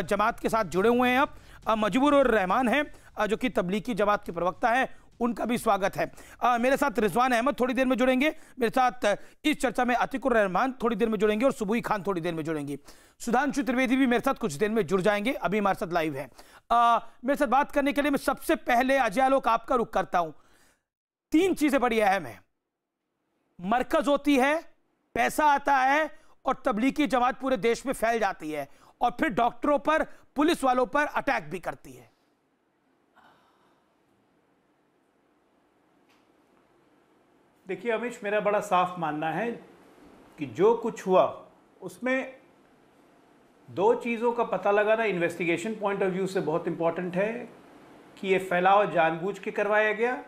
जमात के साथ जुड़े हुए हैं अब मजबूर और रहमान हैं जो कि तबलीगी जमात के प्रवक्ता हैं उनका भी स्वागत है आ, मेरे साथ रिजवान अहमद थोड़ी देर में जुड़ेंगे मेरे साथ इस चर्चा में अतिकुर रहमान थोड़ी देर में जुड़ेंगे और सुबुई खान थोड़ी देर में जुड़ेंगे सुधांशु त्रिवेदी भी मेरे साथ कुछ देर में जुड़ जाएंगे अभी हमारे साथ लाइव है आ, मेरे साथ बात करने के लिए मैं सबसे पहले अजय आलोक आपका रुख करता हूं तीन चीजें बड़ी अहम है मरकज होती है पैसा आता है और तबलीगी जमात पूरे देश में फैल जाती है और फिर डॉक्टरों पर पुलिस वालों पर अटैक भी करती है देखिए अमित मेरा बड़ा साफ मानना है कि जो कुछ हुआ उसमें दो चीज़ों का पता लगाना इन्वेस्टिगेशन पॉइंट ऑफ व्यू से बहुत इम्पॉर्टेंट है कि ये फैलाव जानबूझ के करवाया गया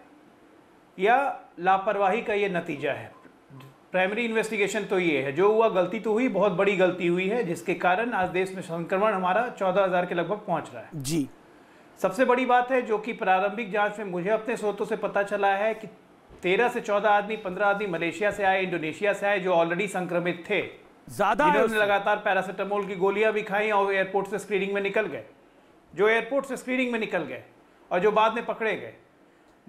या लापरवाही का ये नतीजा है प्राइमरी इन्वेस्टिगेशन तो ये है जो हुआ गलती तो हुई बहुत बड़ी गलती हुई है जिसके कारण आज देश में संक्रमण हमारा चौदह हजार के लगभग पहुंच रहा है जी सबसे बड़ी बात है जो कि प्रारंभिक जांच में मुझे अपने स्रोतों से पता चला है कि तेरह से चौदह आदमी पंद्रह आदमी मलेशिया से आए इंडोनेशिया से आए जो ऑलरेडी संक्रमित थे ज्यादा लगातार पैरासीटामोल की गोलियां भी खाई और एयरपोर्ट से स्क्रीनिंग में निकल गए जो एयरपोर्ट से स्क्रीनिंग में निकल गए और जो बाद में पकड़े गए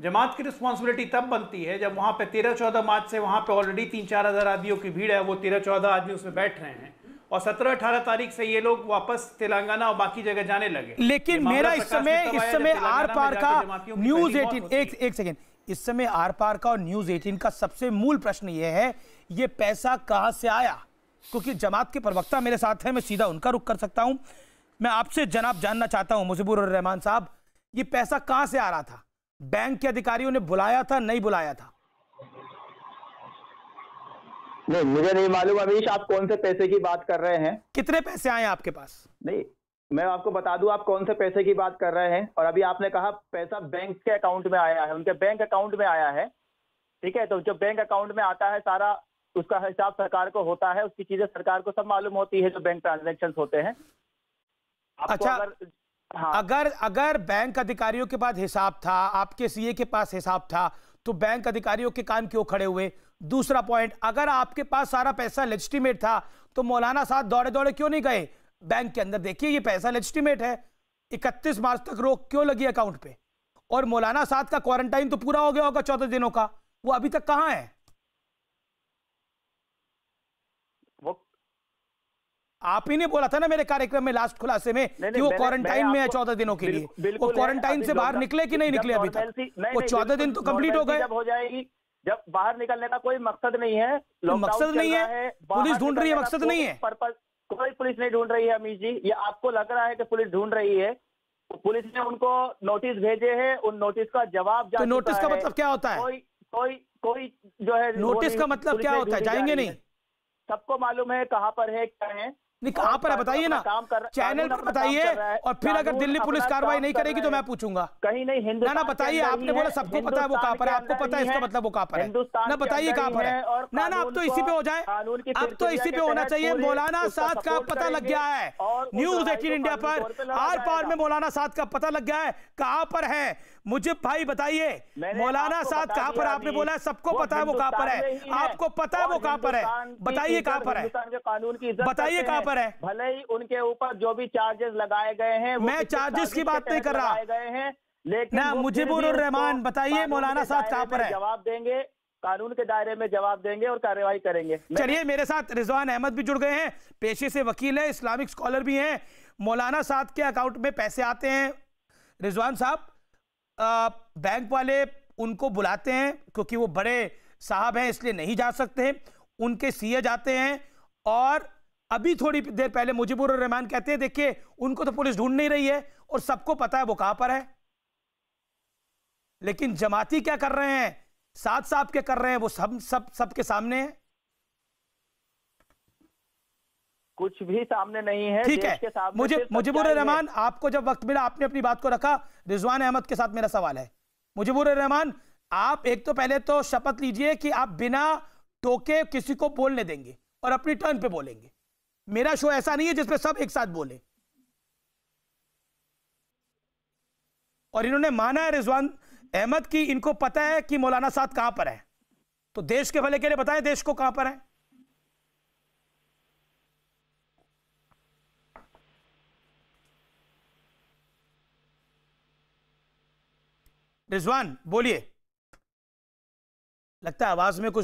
जमात की रिस्पॉन्सिबिलिटी तब बनती है जब वहाँ पे तेरह चौदह मार्च से वहाँ पे ऑलरेडी तीन चार हज़ार आदमियों की भीड़ है वो तेरह चौदह आदमी उसमें बैठ रहे हैं और सत्रह अठारह तारीख से ये लोग वापस तेलंगाना और बाकी जगह जाने लगे लेकिन मेरा इस समय इस समय आर पार का न्यूज एटीन एक एक सेकेंड इस समय आर पार का और न्यूज एटीन का सबसे मूल प्रश्न ये है ये पैसा कहाँ से आया क्योंकि जमात के प्रवक्ता मेरे साथ हैं मैं सीधा उनका रुख कर सकता हूँ मैं आपसे जनाब जानना चाहता हूँ मुजीबुर रहमान साहब ये पैसा कहाँ से आ रहा था बैंक के अधिकारियों ने बुलाया था नहीं बुलाया था नहीं मुझे नहीं मालूम अमीश आप कौन से पैसे की बात कर रहे हैं कितने पैसे आए आपके पास नहीं मैं आपको बता दूं आप कौन से पैसे की बात कर रहे हैं और अभी आपने कहा पैसा बैंक के अकाउंट में आया है उनके बैंक अकाउंट में आया है ठीक है तो जो बैंक अकाउंट में आता है सारा उसका हिसाब सरकार को होता है उसकी चीजें सरकार को सब मालूम होती है जो बैंक ट्रांजेक्शन होते हैं आपको अच्छा, अगर हाँ। अगर अगर बैंक अधिकारियों के पास हिसाब था आपके सीए के पास हिसाब था तो बैंक अधिकारियों के कान क्यों खड़े हुए दूसरा पॉइंट अगर आपके पास सारा पैसा लेजिटिमेट था तो मौलाना साहब दौड़े दौड़े क्यों नहीं गए बैंक के अंदर देखिए ये पैसा लेजिटिमेट है इकतीस मार्च तक रोक क्यों लगी अकाउंट पे और मौलाना साहब का क्वारंटाइन तो पूरा हो गया होगा चौदह दिनों का वो अभी तक कहाँ है आप ही ने बोला था ना मेरे कार्यक्रम में लास्ट खुलासे में नहीं, कि वो क्वारंटाइन में है चौदह दिनों के लिए वो क्वारंटाइन से बाहर निकले कि नहीं निकले अभी तक वो चौदह दिन तो कम्प्लीट हो गए हो जाएगी जब बाहर निकलने का कोई मकसद नहीं है मकसद नहीं है पुलिस ढूंढ रही है मकसद नहीं है कोई पुलिस नहीं ढूंढ रही है अमीश जी ये आपको लग रहा है कि पुलिस ढूंढ रही है तो पुलिस ने उनको नोटिस भेजे हैं उन नोटिस का जवाब तो नोटिस का मतलब क्या होता है कोई कोई कोई जो है नोटिस का मतलब क्या होता है जाएंगे नहीं सबको मालूम है कहाँ पर है क्या है नहीं पर है बताइए ना काम कर चैनल पर बताइए और फिर अगर दिल्ली पुलिस कार्रवाई नहीं करेगी तो मैं पूछूंगा कहीं नहीं हिंदू ना बताइए आपने बोला सबको पता है वो कहाँ पर है आपको पता है इसका मतलब वो कहाँ पर है ना बताइए कहाँ पर है ना ना तो अब तो इसी पे हो जाए अब तो इसी पे होना चाहिए मौलाना साध का पता लग गया है न्यूज एटीन इंडिया पर आर पार में मौलाना साध का पता लग गया है कहाँ पर है मुझे भाई बताइए मौलाना साध कहाँ पर आपने बोला सबको पता है वो कहाँ पर है आपको पता है वो कहाँ पर है बताइए कहाँ पर है बताइए कहाँ पर है भले ही उनके ऊपर जो भी चार्जेस लगाए गए हैं मैं चार्जेस की बात नहीं कर रहा गए हैं लेकिन ना मुजिबुर रहमान बताइए मौलाना साहब कहाँ पर है जवाब देंगे कानून के दायरे में जवाब देंगे और कार्रवाई करेंगे चलिए मेरे साथ रिजवान अहमद भी जुड़ गए हैं पेशे से वकील है इस्लामिक स्कॉलर भी हैं मौलाना साहब के अकाउंट में पैसे आते हैं रिजवान साहब बैंक वाले उनको बुलाते हैं क्योंकि वो बड़े साहब हैं इसलिए नहीं जा सकते उनके सीए जाते हैं और अभी थोड़ी देर पहले मुजीबुर रहमान कहते हैं देखिए उनको तो पुलिस ढूंढ नहीं रही है और सबको पता है वो कहां पर है लेकिन जमाती क्या कर रहे हैं साथ साथ के कर रहे हैं वो सब सब सबके सामने है कुछ भी सामने नहीं है ठीक है मुझे मुजीबुर रहमान आपको जब वक्त मिला आपने अपनी बात को रखा रिजवान अहमद के साथ मेरा सवाल है मुजीबुर रहमान आप एक तो पहले तो शपथ लीजिए कि आप बिना टोके किसी को बोलने देंगे और अपनी टर्न पे बोलेंगे मेरा शो ऐसा नहीं है जिसमें सब एक साथ बोले और इन्होंने माना है रिजवान अहमद की इनको पता है कि मौलाना साहब कहां पर है तो देश के भले के लिए बताएं देश को कहां पर है रिजवान बोलिए लगता है आवाज में कुछ